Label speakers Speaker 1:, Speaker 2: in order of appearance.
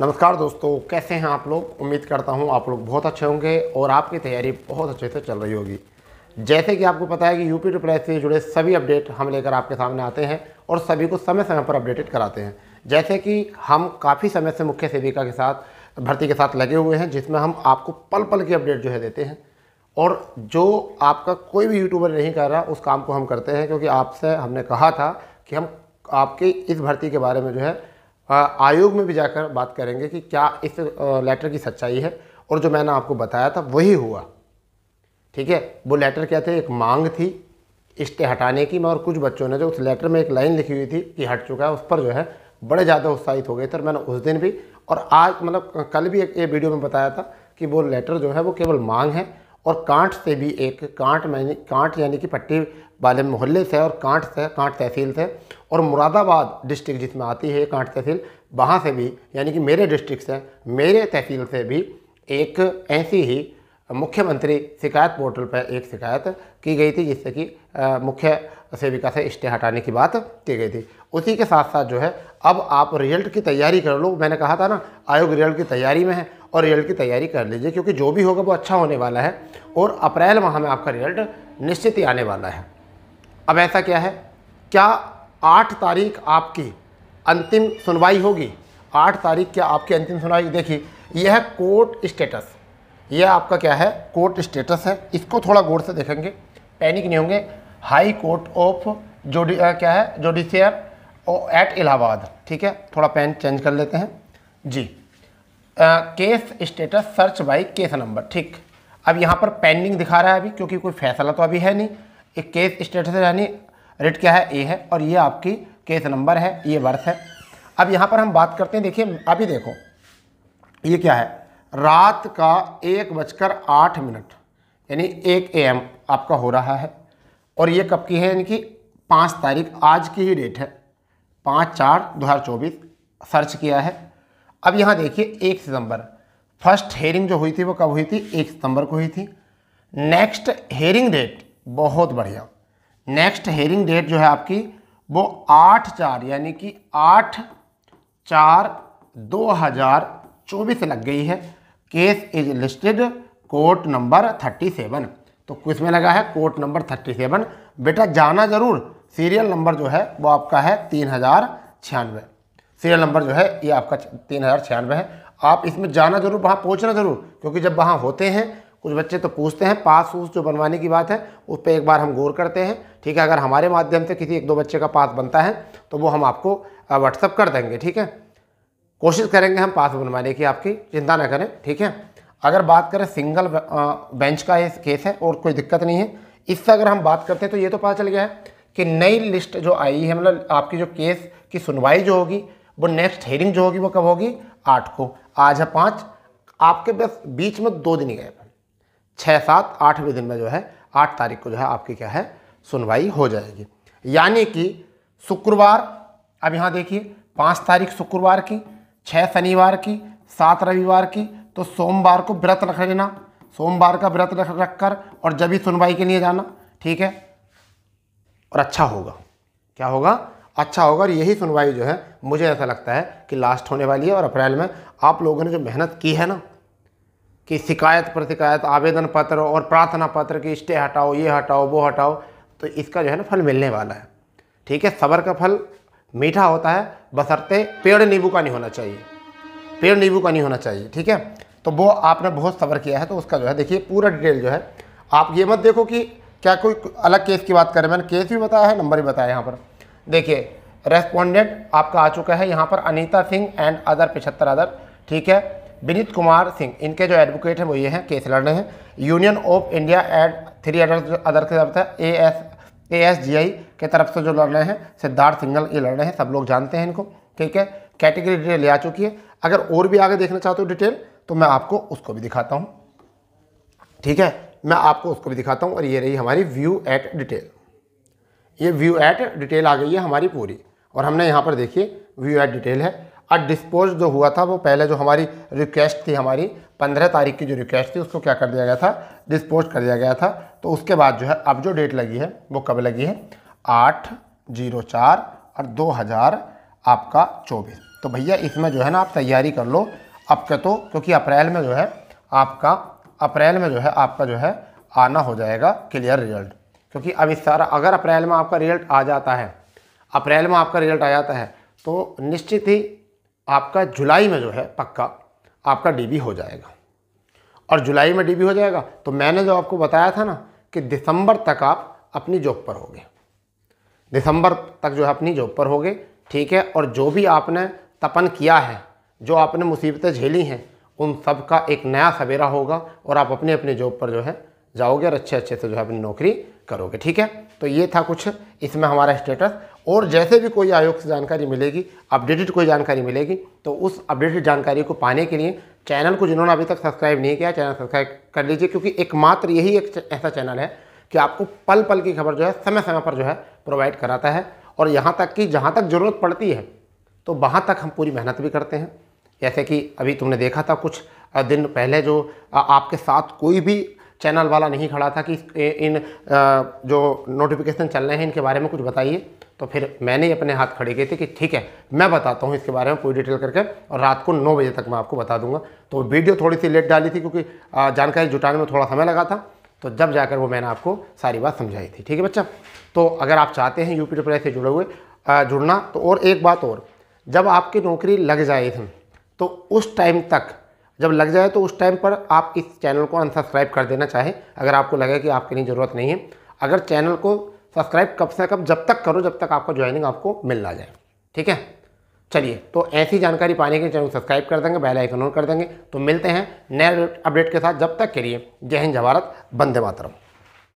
Speaker 1: नमस्कार दोस्तों कैसे हैं आप लोग उम्मीद करता हूं आप लोग बहुत अच्छे होंगे और आपकी तैयारी बहुत अच्छे से चल रही होगी जैसे कि आपको पता है कि यूपी ट्रिपल से जुड़े सभी अपडेट हम लेकर आपके सामने आते हैं और सभी को समय समय पर अपडेटेड कराते हैं जैसे कि हम काफ़ी समय से मुख्य सेविका के साथ भर्ती के साथ लगे हुए हैं जिसमें हम आपको पल पल की अपडेट जो है देते हैं और जो आपका कोई भी यूट्यूबर नहीं कर रहा उस काम को हम करते हैं क्योंकि आपसे हमने कहा था कि हम आपके इस भर्ती के बारे में जो है आयोग में भी जाकर बात करेंगे कि क्या इस लेटर की सच्चाई है और जो मैंने आपको बताया था वही हुआ ठीक है वो लेटर क्या थे एक मांग थी इश्ते हटाने की मैं और कुछ बच्चों ने जो उस लेटर में एक लाइन लिखी हुई थी कि हट चुका है उस पर जो है बड़े ज़्यादा उत्साहित हो गए थे और मैंने उस दिन भी और आज मतलब कल भी एक ये वीडियो में बताया था कि वो लेटर जो है वो केवल मांग है और कांट से भी एक कांट मैंने कांट यानी कि पट्टी वाले मोहल्ले से और कांट से कांट तहसील से और मुरादाबाद डिस्ट्रिक्ट जिसमें आती है कांट तहसील वहाँ से भी यानी कि मेरे डिस्ट्रिक्ट से मेरे तहसील से भी एक ऐसी ही मुख्यमंत्री शिकायत पोर्टल पर एक शिकायत की गई थी जिससे कि मुख्य सेविका से इश्ते हटाने की बात की गई थी उसी के साथ साथ जो है अब आप रिजल्ट की तैयारी कर लो मैंने कहा था ना आयोग रिजल्ट की तैयारी में है और रिजल्ट की तैयारी कर लीजिए क्योंकि जो भी होगा वो अच्छा होने वाला है और अप्रैल माह में आपका रिजल्ट निश्चित ही आने वाला है अब ऐसा क्या है क्या आठ तारीख आपकी अंतिम सुनवाई होगी आठ तारीख क्या आपकी अंतिम सुनवाई देखिए यह कोर्ट स्टेटस यह आपका क्या है कोर्ट स्टेटस है इसको थोड़ा गौर से देखेंगे पैनिक नहीं होंगे हाई कोर्ट ऑफ जोडी क्या है जोडिशियर और एट इलाहाबाद ठीक है थोड़ा पेन चेंज कर लेते हैं जी आ, case status search by case number ठीक अब यहाँ पर पेंडिंग दिखा रहा है अभी क्योंकि कोई फैसला तो अभी है नहीं एक केस स्टेटस यानी रेट क्या है ए है और ये आपकी केस नंबर है ये वर्ष है अब यहाँ पर हम बात करते हैं देखिए अभी देखो ये क्या है रात का एक बजकर आठ मिनट यानी एक ए एम आपका हो रहा है और ये कब की है यानी कि पाँच तारीख आज की ही डेट है पाँच चार दो हज़ार चौबीस सर्च किया है अब यहाँ देखिए एक सितंबर फर्स्ट हेयरिंग जो हुई थी वो कब हुई थी एक सितंबर को हुई थी नेक्स्ट हेयरिंग डेट बहुत बढ़िया नेक्स्ट हेयरिंग डेट जो है आपकी वो आठ चार यानी कि आठ चार दो हज़ार चौबीस लग गई है case is listed court number thirty seven तो किस में लगा है कोर्ट नंबर थर्टी सेवन बेटा जाना ज़रूर सीरियल नंबर जो है वो आपका है तीन हज़ार छियानवे सीरियल नंबर जो है ये आपका तीन हज़ार छियानवे है आप इसमें जाना ज़रूर वहाँ पहुँचना ज़रूर क्योंकि जब वहाँ होते हैं कुछ बच्चे तो पूछते हैं पास वूस जो बनवाने की बात है उस पर एक बार हम गौर करते हैं ठीक है अगर हमारे माध्यम से किसी एक दो बच्चे का पास बनता है तो वो हम आपको व्हाट्सअप कर देंगे ठीक है कोशिश करेंगे हम पास बनवाने की आपकी चिंता ना करें ठीक है अगर बात करें सिंगल बेंच का ये केस है और कोई दिक्कत नहीं है इससे अगर हम बात करते हैं तो ये तो पता चल गया है कि नई लिस्ट जो आई है मतलब आपकी जो केस की सुनवाई जो होगी वो नेक्स्ट हेयरिंग जो होगी वो कब होगी आठ को आज है पाँच आपके बस बीच में दो दिन गए छः सात आठवें दिन में जो है आठ तारीख को जो है आपकी क्या है सुनवाई हो जाएगी यानी कि शुक्रवार अब यहाँ देखिए पाँच तारीख शुक्रवार की छः शनिवार की सात रविवार की तो सोमवार को व्रत रख लेना सोमवार का व्रत रख रख कर और जब भी सुनवाई के लिए जाना ठीक है और अच्छा होगा क्या होगा अच्छा होगा और यही सुनवाई जो है मुझे ऐसा लगता है कि लास्ट होने वाली है और अप्रैल में आप लोगों ने जो मेहनत की है ना कि शिकायत पर शिकायत आवेदन पत्र और प्रार्थना पत्र कि स्टे हटाओ ये हटाओ वो हटाओ तो इसका जो है ना फल मिलने वाला है ठीक है सबर का फल मीठा होता है बसरते पेड़ नींबू का नहीं होना चाहिए पेड़ नींबू का नहीं होना चाहिए ठीक है तो वो आपने बहुत सफ़र किया है तो उसका जो है देखिए पूरा डिटेल जो है आप ये मत देखो कि क्या कोई अलग केस की बात करें मैंने केस भी बताया है नंबर भी बताया यहाँ पर देखिए रेस्पॉन्डेंट आपका आ चुका है यहाँ पर अनीता सिंह एंड अदर पिछहत्तर अदर ठीक है विनीत कुमार सिंह इनके जो एडवोकेट हैं वो ये हैं केस लड़ रहे हैं union of India and three other other के शब्द A S A S G आई के तरफ से जो लड़ रहे हैं सिद्धार्थ सिंगल ये लड़ रहे हैं सब लोग जानते हैं इनको ठीक है कैटेगरी डिटेल आ चुकी है अगर और भी आगे देखना चाहते हो डिटेल तो मैं आपको उसको भी दिखाता हूँ ठीक है मैं आपको उसको भी दिखाता हूँ और ये रही हमारी व्यू एट डिटेल ये व्यू एट डिटेल आ गई है हमारी पूरी और हमने यहाँ पर देखिए व्यू एट डिटेल है और डिस्पोज जो हुआ था वो पहले जो हमारी रिक्वेस्ट थी हमारी पंद्रह तारीख की जो रिक्वेस्ट थी उसको क्या कर दिया गया था डिस्पोज कर दिया गया था तो उसके बाद जो है अब जो डेट लगी है वो कब लगी है आठ जीरो चार और दो हज़ार आपका चौबीस तो भैया इसमें जो है ना आप तैयारी कर लो अब के तो क्योंकि अप्रैल में जो है आपका अप्रैल में जो है आपका जो है आना हो जाएगा क्लियर रिजल्ट क्योंकि अब इस सारा अगर अप्रैल में आपका रिजल्ट आ जाता है अप्रैल में आपका रिजल्ट आ जाता है तो निश्चित ही आपका जुलाई में जो है पक्का आपका डीबी हो जाएगा और जुलाई में डीबी हो जाएगा तो मैंने जो आपको बताया था ना कि दिसंबर तक आप अपनी जॉब पर होगे दिसंबर तक जो है अपनी जॉब पर होगे ठीक है और जो भी आपने तपन किया है जो आपने मुसीबतें झेली हैं उन सब का एक नया सवेरा होगा और आप अपने अपने जॉब पर जो है जाओगे और अच्छे अच्छे से जो है अपनी नौकरी करोगे ठीक है तो ये था कुछ इसमें हमारा स्टेटस और जैसे भी कोई आयोग से जानकारी मिलेगी अपडेटेड कोई जानकारी मिलेगी तो उस अपडेटेड जानकारी को पाने के लिए चैनल को जिन्होंने अभी तक सब्सक्राइब नहीं किया चैनल सब्सक्राइब कर लीजिए क्योंकि एकमात्र यही एक ऐसा चैनल है कि आपको पल पल की खबर जो है समय समय पर जो है प्रोवाइड कराता है और यहाँ तक कि जहाँ तक ज़रूरत पड़ती है तो वहाँ तक हम पूरी मेहनत भी करते हैं जैसे कि अभी तुमने देखा था कुछ दिन पहले जो आपके साथ कोई भी चैनल वाला नहीं खड़ा था कि इन जो नोटिफिकेशन चल रहे हैं इनके बारे में कुछ बताइए तो फिर मैंने ही अपने हाथ खड़े किए थे कि ठीक है मैं बताता हूँ इसके बारे में पूरी डिटेल करके और रात को नौ बजे तक मैं आपको बता दूंगा तो वीडियो थोड़ी सी लेट डाली थी क्योंकि जानकारी जुटाने में थोड़ा समय लगा था तो जब जाकर वो मैंने आपको सारी बात समझाई थी ठीक है बच्चा तो अगर आप चाहते हैं यूपी ट्रिपल से जुड़े हुए जुड़ना तो और एक बात और जब आपकी नौकरी लग जाए थी तो उस टाइम तक जब लग जाए तो उस टाइम पर आप इस चैनल को अनसब्सक्राइब कर देना चाहें अगर आपको लगे कि आपके लिए ज़रूरत नहीं है अगर चैनल को सब्सक्राइब कब से कब जब तक करो जब तक आपका ज्वाइनिंग आपको मिल ना जाए ठीक है चलिए तो ऐसी जानकारी पाने के लिए चैनल सब्सक्राइब कर देंगे बेल आइकन ऑन कर देंगे तो मिलते हैं नए अपडेट के साथ जब तक के लिए जय हिंद जवारत वंदे मातरम